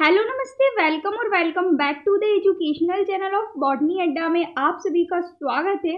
hello नमस्ते welcome और welcome back to the educational channel of botany Adda में आप सभी का स्वागत है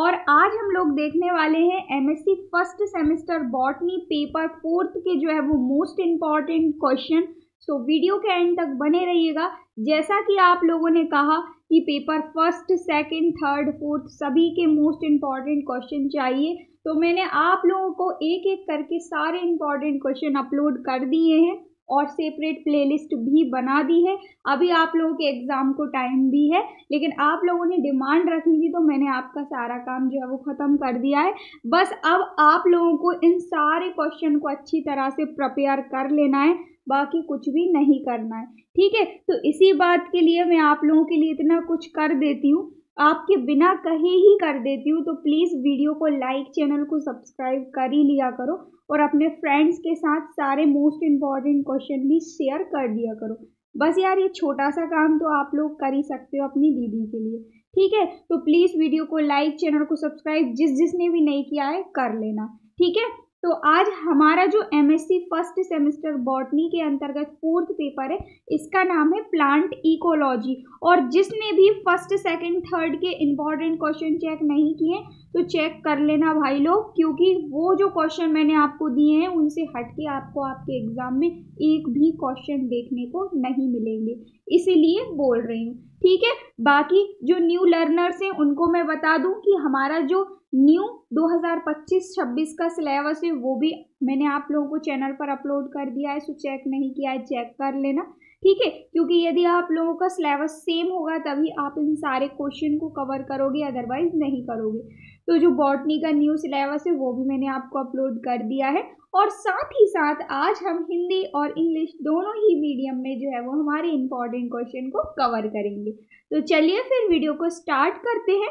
और आज हम लोग देखने वाले हैं MSc first semester botany paper fourth के जो है वो most important question so video के एंड तक बने रहिएगा जैसा कि आप लोगों ने कहा कि paper first second third fourth सभी के मोस्ट इम्पॉर्टेंट क्वेश्चन चाहिए तो मैंने आप लोगों को एक एक करके सारे इम्पॉर्टेंट क्वेश्चन अपलोड कर दिए हैं और सेपरेट प्लेलिस्ट भी बना दी है अभी आप लोगों के एग्ज़ाम को टाइम भी है लेकिन आप लोगों ने डिमांड रखी थी तो मैंने आपका सारा काम जो है वो ख़त्म कर दिया है बस अब आप लोगों को इन सारे क्वेश्चन को अच्छी तरह से प्रपेयर कर लेना है बाकी कुछ भी नहीं करना है ठीक है तो इसी बात के लिए मैं आप लोगों के लिए इतना कुछ कर देती हूँ आपके बिना कहे ही कर देती हूँ तो प्लीज़ वीडियो को लाइक चैनल को सब्सक्राइब कर ही लिया करो और अपने फ्रेंड्स के साथ सारे मोस्ट इम्पॉर्टेंट क्वेश्चन भी शेयर कर दिया करो बस यार ये छोटा सा काम तो आप लोग कर ही सकते हो अपनी दीदी के लिए ठीक है तो प्लीज़ वीडियो को लाइक चैनल को सब्सक्राइब जिस जिसने भी नहीं किया है कर लेना ठीक है तो आज हमारा जो M S C first semester botany के अंतर्गत फोर्थ पेपर है इसका नाम है प्लांट इकोलॉजी और जिसने भी फर्स्ट सेकंड थर्ड के इम्पॉर्टेंट क्वेश्चन चेक नहीं किए तो चेक कर लेना भाई लोग क्योंकि वो जो क्वेश्चन मैंने आपको दिए हैं उनसे हट के आपको आपके एग्ज़ाम में एक भी क्वेश्चन देखने को नहीं मिलेंगे इसीलिए बोल रही हूँ ठीक है बाकी जो न्यू लर्नर्स हैं उनको मैं बता दूं कि हमारा जो न्यू 2025-26 का सिलेबस है वो भी मैंने आप लोगों को चैनल पर अपलोड कर दिया है सो चेक नहीं किया है चेक कर लेना ठीक है क्योंकि यदि आप लोगों का सिलेबस सेम होगा तभी आप इन सारे क्वेश्चन को कवर करोगे अदरवाइज नहीं करोगे तो जो बॉटनी का न्यू सिलेबस है वो भी मैंने आपको अपलोड कर दिया है और साथ ही साथ आज हम हिंदी और इंग्लिश दोनों ही मीडियम में जो है वो हमारे इंपॉर्टेंट क्वेश्चन को कवर करेंगे तो चलिए फिर वीडियो को स्टार्ट करते हैं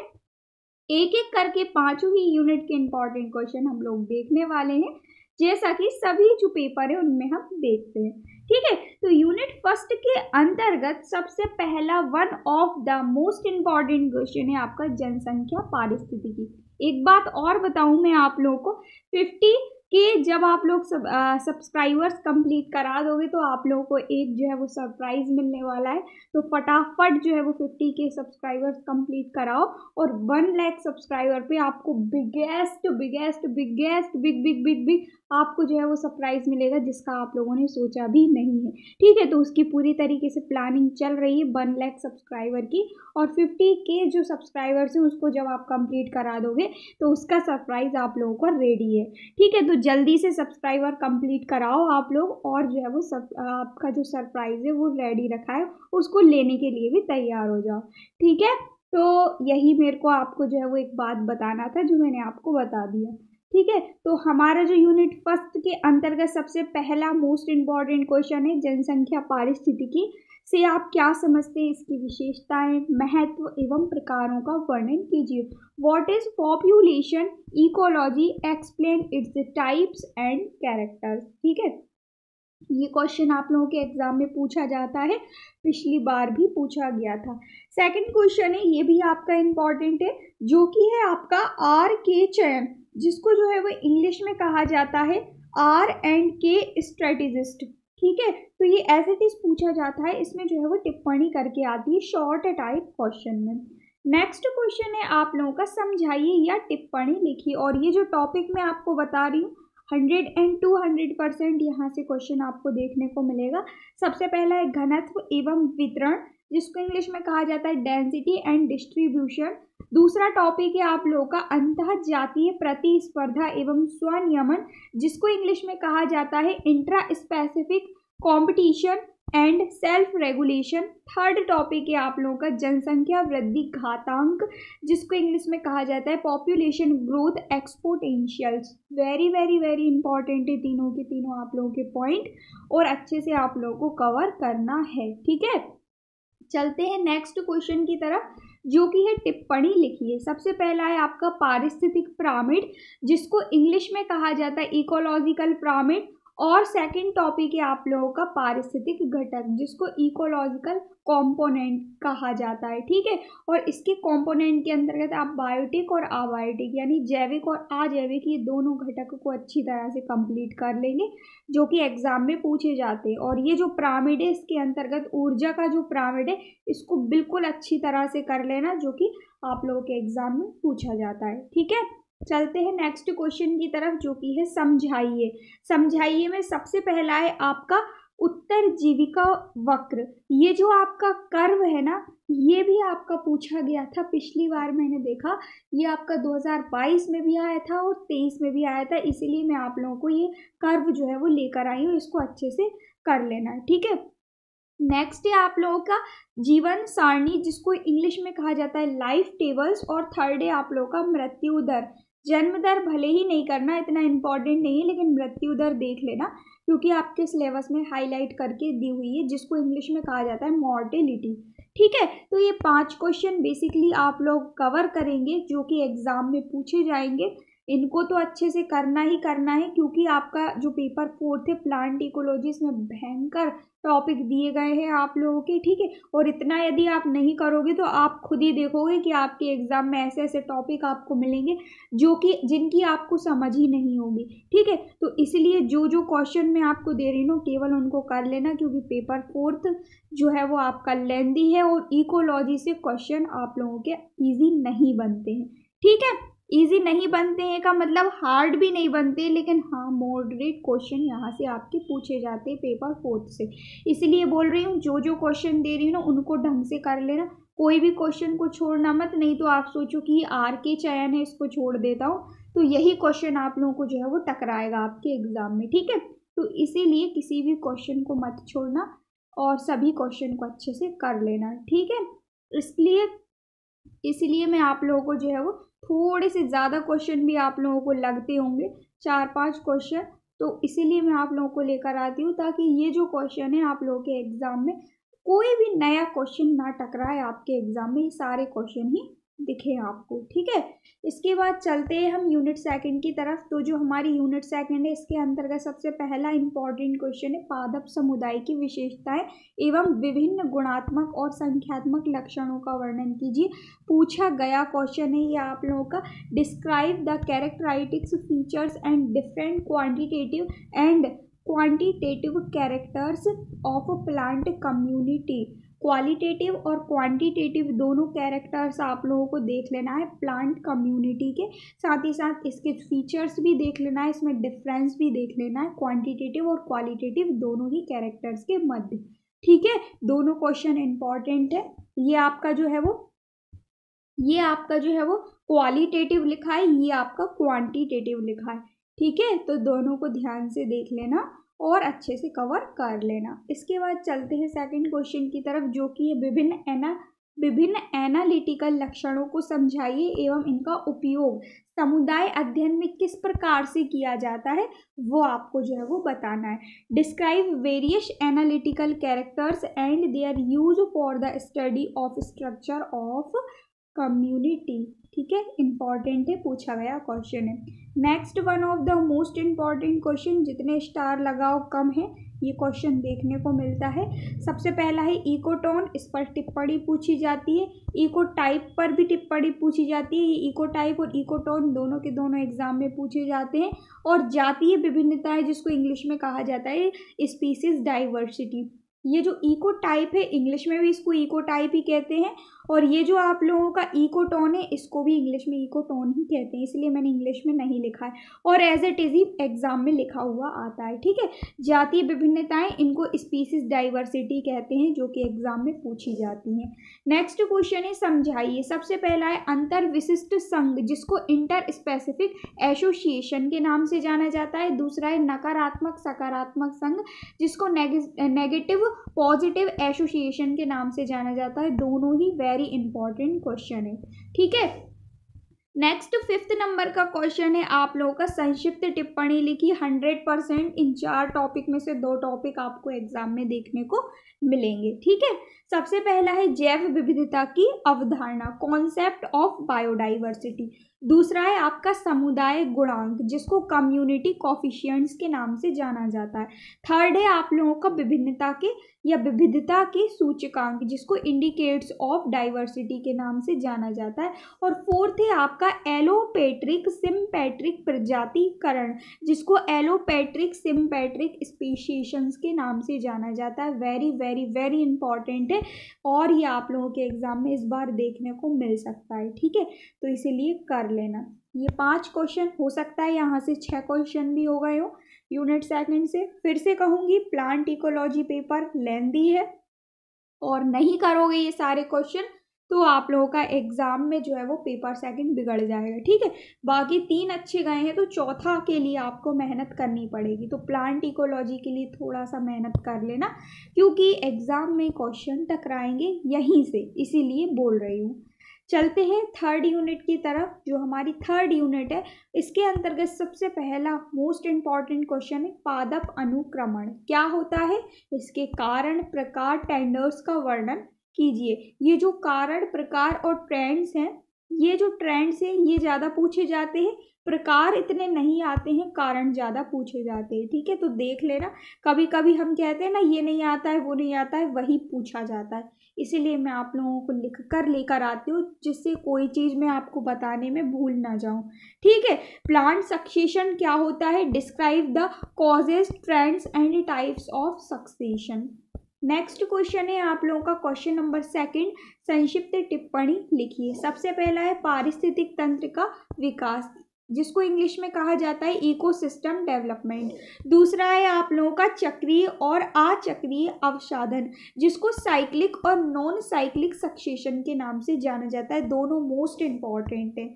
एक एक करके पांचों ही यूनिट के इंपॉर्टेंट क्वेश्चन हम लोग देखने वाले हैं जैसा कि सभी जो पेपर है उनमें हम देखते हैं ठीक है तो यूनिट फर्स्ट के अंतर्गत सबसे पहला one of the most important question है आपका जनसंख्या पारिस्थितिकी एक बात और बताऊं मैं आप लोगों को फिफ्टी कि जब आप लोग सब सब्सक्राइबर्स कंप्लीट करा दोगे तो आप लोगों को एक जो है वो सरप्राइज़ मिलने वाला है तो फटाफट जो है वो फिफ्टी के सब्सक्राइबर्स कंप्लीट कराओ और वन लैख सब्सक्राइबर पे आपको biggest biggest biggest big big big big आपको जो है वो सरप्राइज़ मिलेगा जिसका आप लोगों ने सोचा भी नहीं है ठीक है तो उसकी पूरी तरीके से प्लानिंग चल रही है वन लैख सब्सक्राइबर की और फिफ्टी के जो सब्सक्राइबर्स हैं उसको जब आप कंप्लीट करा दोगे तो उसका सरप्राइज़ आप लोगों को रेडी है ठीक है तो जल्दी से सब्सक्राइबर कंप्लीट कराओ आप लोग और जो है वो सब आपका जो सरप्राइज़ है वो रेडी रखा है उसको लेने के लिए भी तैयार हो जाओ ठीक है तो यही मेरे को आपको जो है वो एक बात बताना था जो मैंने आपको बता दिया ठीक है तो हमारा जो यूनिट फर्स्ट के अंतर्गत सबसे पहला मोस्ट इम्पॉर्टेंट क्वेश्चन है जनसंख्या पारिस्थितिकी से आप क्या समझते हैं इसकी विशेषताएं महत्व एवं प्रकारों का वर्णन कीजिए what is population ecology explain its types and characters ठीक है ये क्वेश्चन आप लोगों के एग्जाम में पूछा जाता है पिछली बार भी पूछा गया था सेकंड क्वेश्चन है ये भी आपका इम्पॉर्टेंट है जो कि है आपका आर के चयन जिसको जो है वो इंग्लिश में कहा जाता है आर एंड के स्ट्रेटेजिस्ट ठीक है तो ये एज इट इज़ पूछा जाता है इसमें जो है वो टिप्पणी करके आती है शॉर्ट टाइप क्वेश्चन में नेक्स्ट क्वेश्चन है आप लोगों का समझाइए या टिप्पणी लिखिए और ये जो टॉपिक मैं आपको बता रही हूँ hundred and two hundred percent यहाँ से क्वेश्चन आपको देखने को मिलेगा सबसे पहला है घनत्व एवं वितरण जिसको इंग्लिश में कहा जाता है डेंसिटी एंड डिस्ट्रीब्यूशन दूसरा टॉपिक है आप लोगों का अंत जातीय प्रतिस्पर्धा एवं स्वनियमन जिसको इंग्लिश में कहा जाता है intra specific competition and self regulation third topic है आप लोगों का जनसंख्या वृद्धि घातांक जिसको इंग्लिश में कहा जाता है population growth exponentials very very very important है तीनों के तीनों आप लोगों के पॉइंट और अच्छे से आप लोगों को कवर करना है ठीक है चलते हैं नेक्स्ट क्वेश्चन की तरफ जो कि है टिप्पणी लिखिए सबसे पहला है आपका पारिस्थितिक प्रामिड जिसको इंग्लिश में कहा जाता है इकोलॉजिकल प्रामिड और सेकंड टॉपिक है आप लोगों का पारिस्थितिक घटक जिसको इकोलॉजिकल कंपोनेंट कहा जाता है ठीक है और इसके कंपोनेंट के अंतर्गत आप बायोटिक और आबायोटिक यानी जैविक और अजैविक ये दोनों घटक को अच्छी तरह से कंप्लीट कर लेंगे जो कि एग्जाम में पूछे जाते हैं और ये जो प्रामिड है इसके अंतर्गत ऊर्जा का जो प्रामिड है इसको बिल्कुल अच्छी तरह से कर लेना जो कि आप लोगों के एग्जाम में पूछा जाता है ठीक है चलते हैं नेक्स्ट क्वेश्चन की तरफ जो कि है समझाइए समझाइए में सबसे पहला है आपका उत्तर जीविका वक्र ये जो आपका कर्व है ना ये भी आपका पूछा गया था पिछली बार मैंने देखा ये आपका 2022 में भी आया था और 23 में भी आया था इसीलिए मैं आप लोगों को ये कर्व जो है वो लेकर आई हूँ इसको अच्छे से कर लेना है ठीक है नेक्स्ट है आप लोगों का जीवन सारणी जिसको इंग्लिश में कहा जाता है लाइफ टेबल्स और थर्ड है आप लोगों का मृत्यु दर जन्म दर भले ही नहीं करना इतना इम्पॉर्टेंट नहीं है लेकिन मृत्यु दर देख लेना क्योंकि आपके सिलेबस में हाईलाइट करके दी हुई है जिसको इंग्लिश में कहा जाता है मॉर्टेलिटी ठीक है तो ये पांच क्वेश्चन बेसिकली आप लोग कवर करेंगे जो कि एग्ज़ाम में पूछे जाएंगे इनको तो अच्छे से करना ही करना है क्योंकि आपका जो पेपर फोर्थ है प्लांट इकोलॉजी इसमें भयंकर टॉपिक दिए गए हैं आप लोगों के ठीक है और इतना यदि आप नहीं करोगे तो आप खुद ही देखोगे कि आपके एग्ज़ाम में ऐसे ऐसे टॉपिक आपको मिलेंगे जो कि जिनकी आपको समझ ही नहीं होगी ठीक है तो इसलिए जो जो क्वेश्चन मैं आपको दे रही हूँ केवल उनको कर लेना क्योंकि पेपर फोर्थ जो है वो आपका लेंदी है और इकोलॉजी से क्वेश्चन आप लोगों के ईजी नहीं बनते हैं ठीक है ईजी नहीं बनते हैं का मतलब हार्ड भी नहीं बनते लेकिन हाँ मॉडरेट क्वेश्चन यहाँ से आपके पूछे जाते हैं पेपर फोर्थ से इसलिए बोल रही हूँ जो जो क्वेश्चन दे रही हूँ ना उनको ढंग से कर लेना कोई भी क्वेश्चन को छोड़ना मत नहीं तो आप सोचो कि आर के चयन है इसको छोड़ देता हूँ तो यही क्वेश्चन आप लोगों को जो है वो टकराएगा आपके एग्ज़ाम में ठीक है तो इसीलिए किसी भी क्वेश्चन को मत छोड़ना और सभी क्वेश्चन को अच्छे से कर लेना ठीक है इसलिए इसलिए मैं आप लोगों को जो है वो थोड़े से ज़्यादा क्वेश्चन भी आप लोगों को लगते होंगे चार पांच क्वेश्चन तो इसीलिए मैं आप लोगों को लेकर आती हूँ ताकि ये जो क्वेश्चन है आप लोगों के एग्ज़ाम में कोई भी नया क्वेश्चन ना टकराए आपके एग्ज़ाम में ये सारे क्वेश्चन ही दिखे आपको ठीक है इसके बाद चलते हैं हम यूनिट सेकंड की तरफ तो जो हमारी यूनिट सेकंड है इसके अंतर्गत सबसे पहला इंपॉर्टेंट क्वेश्चन है पादप समुदाय की विशेषताएं एवं विभिन्न गुणात्मक और संख्यात्मक लक्षणों का वर्णन कीजिए पूछा गया क्वेश्चन है ये आप लोगों का describe the characteristics features and different quantitative and quantitative characters of plant community qualitative और क्वांटिटेटिव दोनों कैरेक्टर्स आप लोगों को देख लेना है प्लांट कम्युनिटी के साथ ही साथ इसके फीचर्स भी देख लेना है इसमें डिफरेंस भी देख लेना है क्वांटिटेटिव और क्वालिटेटिव दोनों ही कैरेक्टर्स के मध्य ठीक है दोनों क्वेश्चन इंपॉर्टेंट है ये आपका जो है वो ये आपका जो है वो क्वालिटेटिव लिखा है ये आपका क्वांटिटेटिव लिखा है ठीक है तो दोनों को ध्यान से देख लेना और अच्छे से कवर कर लेना इसके बाद चलते हैं सेकंड क्वेश्चन की तरफ जो कि विभिन्न एना विभिन्न एनालिटिकल लक्षणों को समझाइए एवं इनका उपयोग समुदाय अध्ययन में किस प्रकार से किया जाता है वो आपको जो है वो बताना है describe various analytical characters and their use for the study of structure of community ठीक है इंपॉर्टेंट है पूछा गया क्वेश्चन है next one of the most important question जितने स्टार लगाओ कम है ये क्वेश्चन देखने को मिलता है सबसे पहला है इकोटोन इस पर टिप्पणी पूछी जाती है इको टाइप पर भी टिप्पणी पूछी जाती है ये इको टाइप और इकोटोन दोनों के दोनों एग्जाम में पूछे जाते हैं और जातीय विभिन्नताएं जिसको इंग्लिश में कहा जाता है स्पीसीज डाइवर्सिटी ये जो इको टाइप है इंग्लिश में भी इसको इको टाइप ही कहते हैं और ये जो आप लोगों का इकोटोन टोन है इसको भी इंग्लिश में इकोटोन टोन ही कहते हैं इसलिए मैंने इंग्लिश में नहीं लिखा है और एज इट इज़ ही एग्ज़ाम में लिखा हुआ आता है ठीक है जातीय विभिन्नताएं इनको स्पीसीज डाइवर्सिटी कहते हैं जो कि एग्ज़ाम में पूछी जाती हैं नेक्स्ट क्वेश्चन है समझाइए सबसे पहला है अंतर विशिष्ट संघ जिसको इंटर स्पेसिफिक एसोसिएशन के नाम से जाना जाता है दूसरा है नकारात्मक सकारात्मक संघ जिसको नेगेटिव पॉजिटिव एसोसिएशन के नाम से जाना जाता है दोनों ही वै वेरी इंपॉर्टेंट क्वेश्चन है ठीक है नेक्स्ट फिफ्थ नंबर का क्वेश्चन है आप लोगों का संक्षिप्त टिप्पणी लिखी हंड्रेड परसेंट इन चार टॉपिक में से दो टॉपिक आपको एग्जाम में देखने को मिलेंगे ठीक है सबसे पहला है जैव विविधता की अवधारणा कॉन्सेप्ट ऑफ बायोडाइवर्सिटी दूसरा है आपका समुदाय गुणांक जिसको कम्युनिटी कॉफिशियंट्स के नाम से जाना जाता है थर्ड है आप लोगों का विभिन्नता के या विविधता के सूचकांक जिसको इंडिकेट्स ऑफ डाइवर्सिटी के नाम से जाना जाता है और फोर्थ है आपका एलोपैट्रिक सिम्पैट्रिक प्रजातिकरण जिसको एलोपैट्रिक सिम्पैट्रिक स्पीशीशंस के नाम से जाना जाता है वेरी वेरी वेरी इंपॉर्टेंट है और ये आप लोगों के एग्ज़ाम में इस बार देखने को मिल सकता है ठीक है तो इसीलिए कर कर लेना ये पांच क्वेश्चन हो सकता है यहाँ से छः क्वेश्चन भी हो गए हो यूनिट सेकंड से फिर से कहूँगी प्लांट इकोलॉजी पेपर लेंदी है और नहीं करोगे ये सारे क्वेश्चन तो आप लोगों का एग्ज़ाम में जो है वो पेपर सेकंड बिगड़ जाएगा ठीक है बाकी तीन अच्छे गए हैं तो चौथा के लिए आपको मेहनत करनी पड़ेगी तो प्लांट इकोलॉजी के लिए थोड़ा सा मेहनत कर लेना क्योंकि एग्ज़ाम में क्वेश्चन टकराएंगे यहीं से इसीलिए बोल रही हूँ चलते हैं थर्ड यूनिट की तरफ जो हमारी थर्ड यूनिट है इसके अंतर्गत सबसे पहला मोस्ट इम्पॉर्टेंट क्वेश्चन है पादप अनुक्रमण क्या होता है इसके कारण प्रकार टेंडर्स का वर्णन कीजिए ये जो कारण प्रकार और ट्रेंड्स हैं ये जो ट्रेंड्स हैं ये ज़्यादा पूछे जाते हैं प्रकार इतने नहीं आते हैं कारण ज़्यादा पूछे जाते हैं ठीक है तो देख लेना कभी कभी हम कहते हैं ना ये नहीं आता है वो नहीं आता है वही पूछा जाता है इसीलिए मैं आप लोगों को लिख कर लेकर आती हूँ जिससे कोई चीज़ मैं आपको बताने में भूल ना जाऊँ ठीक है प्लांट सक्सेशन क्या होता है describe the causes trends and types of succession next question है आप लोगों का क्वेश्चन नंबर सेकंड संक्षिप्त टिप्पणी लिखिए सबसे पहला है पारिस्थितिक तंत्र का विकास जिसको इंग्लिश में कहा जाता है इकोसिस्टम डेवलपमेंट दूसरा है आप लोगों का चक्रीय और आचक्रीय अवसाधन जिसको साइक्लिक और नॉन साइक्लिक सक्सेशन के नाम से जाना जाता है दोनों मोस्ट इम्पॉर्टेंट हैं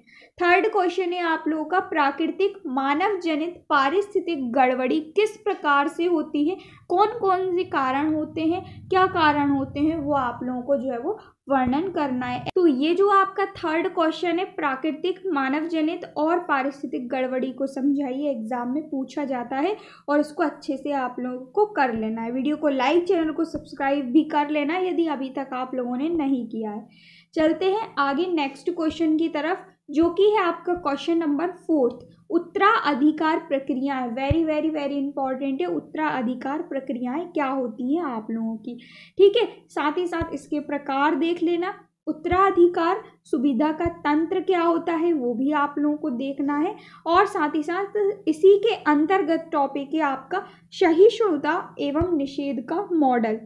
थर्ड क्वेश्चन है आप लोगों का प्राकृतिक मानव जनित पारिस्थितिक गड़बड़ी किस प्रकार से होती है कौन कौन से कारण होते हैं क्या कारण होते हैं वो आप लोगों को जो है वो वर्णन करना है तो ये जो आपका थर्ड क्वेश्चन है प्राकृतिक मानव जनित और पारिस्थितिक गड़बड़ी को समझाइए एग्जाम में पूछा जाता है और इसको अच्छे से आप लोगों को कर लेना है वीडियो को लाइक चैनल को सब्सक्राइब भी कर लेना यदि अभी तक आप लोगों ने नहीं किया है चलते हैं आगे नेक्स्ट क्वेश्चन की तरफ जो कि है आपका क्वेश्चन नंबर फोर्थ उत्तराधिकार प्रक्रियाएं वेरी वेरी वेरी इंपॉर्टेंट है उत्तराधिकार प्रक्रियाएं क्या होती हैं आप लोगों की ठीक है साथ ही साथ इसके प्रकार देख लेना उत्तराधिकार सुविधा का तंत्र क्या होता है वो भी आप लोगों को देखना है और साथ ही साथ इसी के अंतर्गत टॉपिक है आपका सहिष्णुता एवं निषेध का मॉडल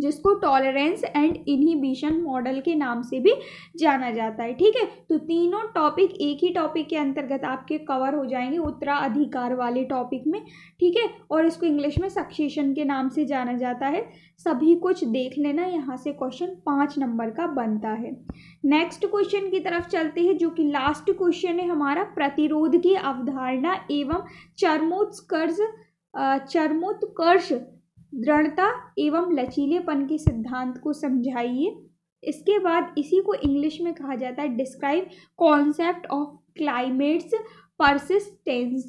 जिसको टॉलरेंस एंड इनहिबिशन मॉडल के नाम से भी जाना जाता है ठीक है तो तीनों टॉपिक एक ही टॉपिक के अंतर्गत आपके कवर हो जाएंगे उत्तराधिकार वाले टॉपिक में ठीक है और इसको इंग्लिश में सक्सेशन के नाम से जाना जाता है सभी कुछ देख लेना यहाँ से क्वेश्चन पाँच नंबर का बनता है नेक्स्ट क्वेश्चन की तरफ चलते हैं जो कि लास्ट क्वेश्चन है हमारा प्रतिरोध की अवधारणा एवं चरमोत्कर्ष चरमोत्कर्ष दृढ़ता एवं लचीलेपन के सिद्धांत को समझाइए इसके बाद इसी को इंग्लिश में कहा जाता है describe concept of climates persistence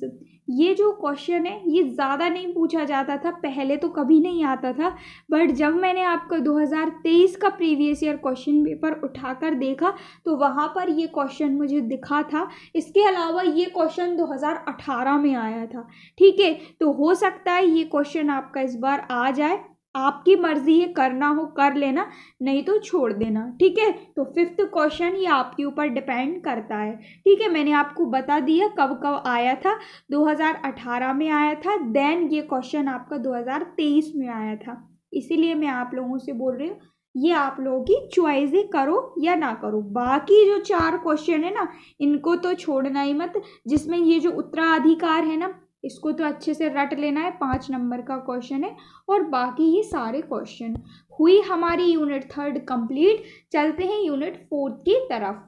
ये जो क्वेश्चन है ये ज़्यादा नहीं पूछा जाता था पहले तो कभी नहीं आता था बट जब मैंने आपका 2023 का प्रीवियस ईयर क्वेश्चन पेपर उठाकर देखा तो वहाँ पर ये क्वेश्चन मुझे दिखा था इसके अलावा ये क्वेश्चन 2018 में आया था ठीक है तो हो सकता है ये क्वेश्चन आपका इस बार आ जाए आपकी मर्जी है करना हो कर लेना नहीं तो छोड़ देना ठीक है तो फिफ्थ क्वेश्चन ये आपके ऊपर डिपेंड करता है ठीक है मैंने आपको बता दिया कब कब आया था 2018 में आया था देन ये क्वेश्चन आपका 2023 में आया था इसीलिए मैं आप लोगों से बोल रही हूँ ये आप लोगों की च्वाइस है करो या ना करो बाकी जो चार क्वेश्चन है ना इनको तो छोड़ना ही मत जिसमें ये जो उत्तराधिकार है ना इसको तो अच्छे से रट लेना है पाँच नंबर का क्वेश्चन है और बाकी ये सारे क्वेश्चन हुई हमारी यूनिट थर्ड कंप्लीट चलते हैं यूनिट फोर्थ की तरफ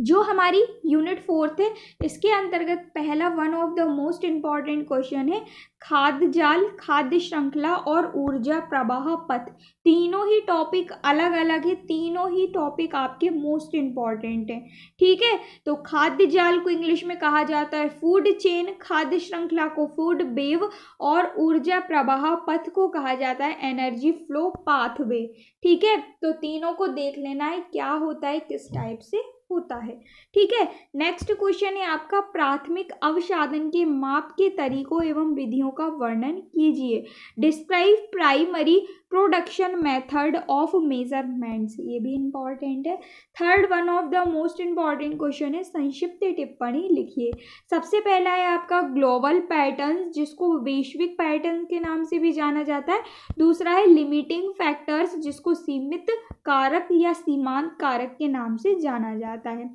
जो हमारी यूनिट फोर्थ है इसके अंतर्गत पहला one of the most important question है खाद्य जाल खाद्य श्रृंखला और ऊर्जा प्रवाह पथ तीनों ही टॉपिक अलग अलग है तीनों ही टॉपिक आपके मोस्ट इम्पॉर्टेंट हैं ठीक है तो खाद्य जाल को इंग्लिश में कहा जाता है फूड चेन खाद्य श्रृंखला को फूड बेव और ऊर्जा प्रवाह पथ को कहा जाता है एनर्जी फ्लो पाथवे ठीक है तो तीनों को देख लेना है क्या होता है किस टाइप से होता है ठीक है नेक्स्ट क्वेश्चन है आपका प्राथमिक अवसाधन के माप के तरीकों एवं विधियों का वर्णन कीजिए describe primary production method of measurements ये भी इम्पॉर्टेंट है third one of the most important question है संक्षिप्त टिप्पणी लिखिए सबसे पहला है आपका ग्लोबल पैटर्न जिसको वैश्विक पैटर्न के नाम से भी जाना जाता है दूसरा है लिमिटिंग फैक्टर्स जिसको सीमित कारक या सीमांत कारक के नाम से जाना जाता है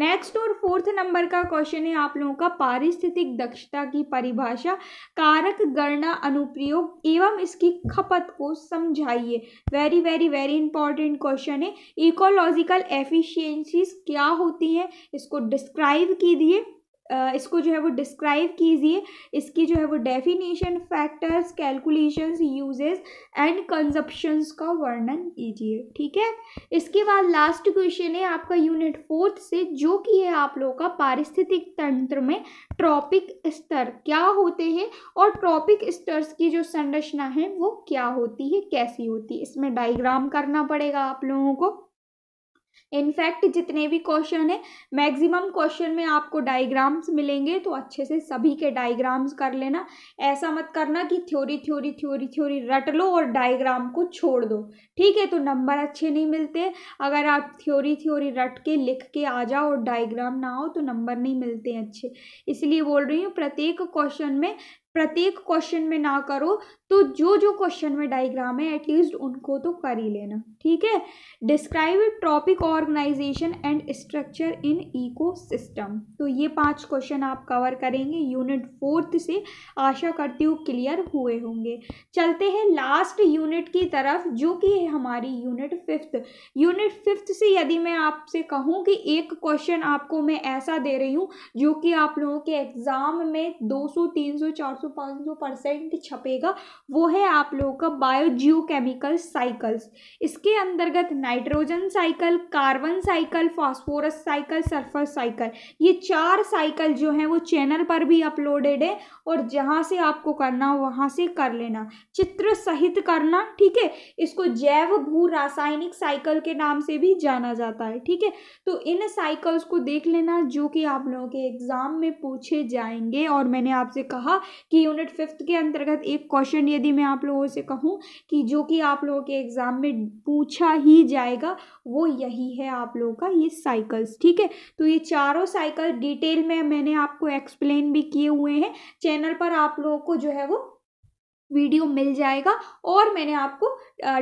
नेक्स्ट और फोर्थ नंबर का क्वेश्चन है आप लोगों का पारिस्थितिक दक्षता की परिभाषा कारक गणना अनुप्रयोग एवं इसकी खपत को समझाइए very very very important question है इकोलॉजिकल एफिशिएंसीज क्या होती हैं इसको डिस्क्राइब कीजिए इसको जो है वो डिस्क्राइब कीजिए इसकी जो है वो definition factors calculations uses and consumptions का वर्णन कीजिए ठीक है इसके बाद लास्ट क्वेश्चन है आपका यूनिट फोर्थ से जो कि है आप लोगों का पारिस्थितिक तंत्र में ट्रॉपिक स्तर क्या होते हैं और ट्रॉपिक स्तर की जो संरचना है वो क्या होती है कैसी होती है इसमें डाइग्राम करना पड़ेगा आप लोगों को इनफैक्ट जितने भी क्वेश्चन है मैक्सिमम क्वेश्चन में आपको डायग्राम्स मिलेंगे तो अच्छे से सभी के डायग्राम्स कर लेना ऐसा मत करना कि थ्योरी थ्योरी थ्योरी थ्योरी रट लो और डायग्राम को छोड़ दो ठीक है तो नंबर अच्छे नहीं मिलते अगर आप थ्योरी थ्योरी रट के लिख के आ जाओ और डायग्राम ना हो तो नंबर नहीं मिलते अच्छे इसलिए बोल रही हूँ प्रत्येक क्वेश्चन में प्रत्येक क्वेश्चन में ना करो तो जो जो क्वेश्चन में डायग्राम है एटलीस्ट उनको तो कर ही लेना ठीक है describe trophic organisation and structure in ecosystem तो ये पांच क्वेश्चन आप कवर करेंगे यूनिट फोर्थ से आशा करती हूँ क्लियर हुए होंगे चलते हैं लास्ट यूनिट की तरफ जो कि है हमारी यूनिट फिफ्थ यूनिट फिफ्थ से यदि मैं आपसे कहूँ कि एक क्वेश्चन आपको मैं ऐसा दे रही हूँ जो कि आप लोगों के एग्ज़ाम में दो सौ तीन सौ चार सौ पाँच सौ परसेंट छपेगा वो है आप लोगों का बायो जियो केमिकल साइकिल्स इसके अंतर्गत nitrogen cycle carbon cycle phosphorus cycle sulphur cycle ये चार साइकिल जो हैं वो चैनल पर भी अपलोडेड है और जहाँ से आपको करना वहाँ से कर लेना चित्र सहित करना ठीक है इसको जैव भू रासायनिक साइकिल के नाम से भी जाना जाता है ठीक है तो इन साइकिल्स को देख लेना जो कि आप लोगों के एग्ज़ाम में पूछे जाएंगे और मैंने आपसे कहा कि यूनिट फिफ्थ के अंतर्गत एक क्वेश्चन यदि मैं आप लोगों से कहूँ कि जो कि आप लोगों के एग्ज़ाम में पूछा ही जाएगा वो यही है आप लोगों का ये साइकिल्स ठीक है तो ये चारों साइकिल डिटेल में मैंने आपको एक्सप्लेन भी किए हुए हैं चैनल पर आप लोगों को जो है वो वीडियो मिल जाएगा और मैंने आपको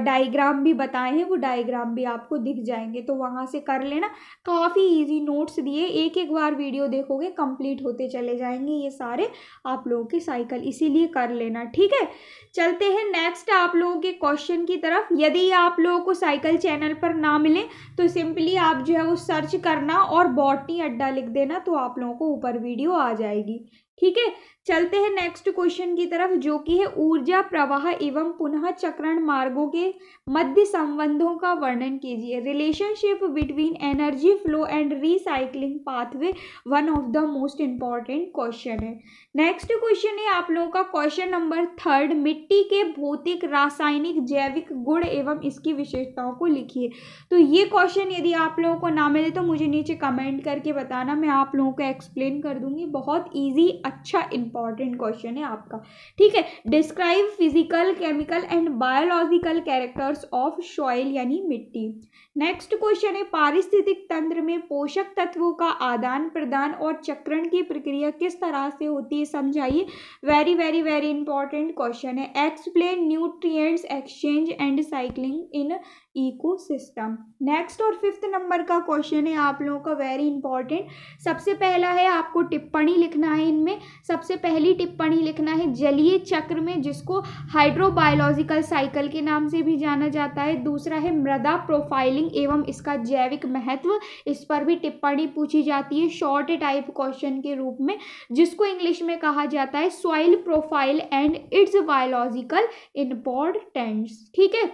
डायग्राम भी बताए हैं वो डायग्राम भी आपको दिख जाएंगे तो वहाँ से कर लेना काफ़ी इजी नोट्स दिए एक एक बार वीडियो देखोगे कंप्लीट होते चले जाएंगे ये सारे आप लोगों के साइकिल इसीलिए कर लेना ठीक है चलते हैं नेक्स्ट आप लोगों के क्वेश्चन की तरफ यदि आप लोगों को साइकिल चैनल पर ना मिले तो सिंपली आप जो है वो सर्च करना और बॉटनी अड्डा लिख देना तो आप लोगों को ऊपर वीडियो आ जाएगी ठीक है चलते हैं नेक्स्ट क्वेश्चन की तरफ जो कि है ऊर्जा प्रवाह एवं पुनः चक्रण मार्गों के मध्य संबंधों का वर्णन कीजिए relationship between energy flow and recycling pathway one of the most important question है नेक्स्ट क्वेश्चन है आप लोगों का क्वेश्चन नंबर थर्ड मिट्टी के भौतिक रासायनिक जैविक गुण एवं इसकी विशेषताओं को लिखिए तो ये क्वेश्चन यदि आप लोगों को ना मिले तो मुझे नीचे कमेंट करके बताना मैं आप लोगों को एक्सप्लेन कर दूंगी बहुत ईजी अच्छा इंपॉर्टेंट क्वेश्चन है आपका ठीक है describe physical chemical and biological characters of soil यानी मिट्टी नेक्स्ट क्वेश्चन है पारिस्थितिक तंत्र में पोषक तत्वों का आदान प्रदान और चक्रण की प्रक्रिया किस तरह से होती है समझाइए very very very important question है explain nutrients exchange and cycling in ecosystem next और फिफ्थ नंबर का क्वेश्चन है आप लोगों का वेरी इंपॉर्टेंट सबसे पहला है आपको टिप्पणी लिखना है इनमें सबसे पहली टिप्पणी लिखना है जलीय चक्र में जिसको हाइड्रोबायोलॉजिकल साइकिल के नाम से भी जाना जाता है दूसरा है मृदा प्रोफाइलिंग एवं इसका जैविक महत्व इस पर भी टिप्पणी पूछी जाती है शॉर्ट टाइप क्वेश्चन के रूप में जिसको इंग्लिश में कहा जाता है soil profile and its biological importance ठीक है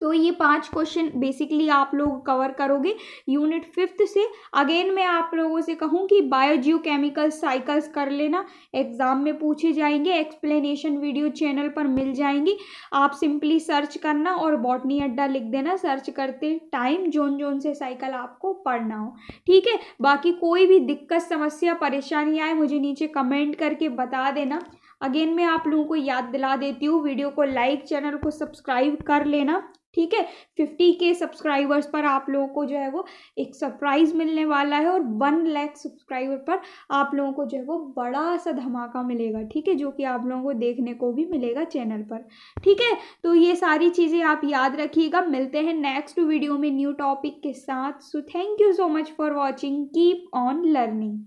तो ये पांच क्वेश्चन बेसिकली आप लोग कवर करोगे यूनिट फिफ्थ से अगेन मैं आप लोगों से कहूँ कि बायोजियो केमिकल साइकिल्स कर लेना एग्ज़ाम में पूछे जाएंगे एक्सप्लेनेशन वीडियो चैनल पर मिल जाएंगी आप सिंपली सर्च करना और बॉटनी अड्डा लिख देना सर्च करते टाइम जोन जोन से साइकिल आपको पढ़ना हो ठीक है बाकी कोई भी दिक्कत समस्या परेशानी आए मुझे नीचे कमेंट करके बता देना अगेन मैं आप लोगों को याद दिला देती हूँ वीडियो को लाइक चैनल को सब्सक्राइब कर लेना ठीक है फिफ्टी के सब्सक्राइबर्स पर आप लोगों को जो है वो एक सरप्राइज़ मिलने वाला है और वन लैख सब्सक्राइबर पर आप लोगों को जो है वो बड़ा सा धमाका मिलेगा ठीक है जो कि आप लोगों को देखने को भी मिलेगा चैनल पर ठीक है तो ये सारी चीज़ें आप याद रखिएगा मिलते हैं नेक्स्ट वीडियो में न्यू टॉपिक के साथ so thank you so much for watching keep on learning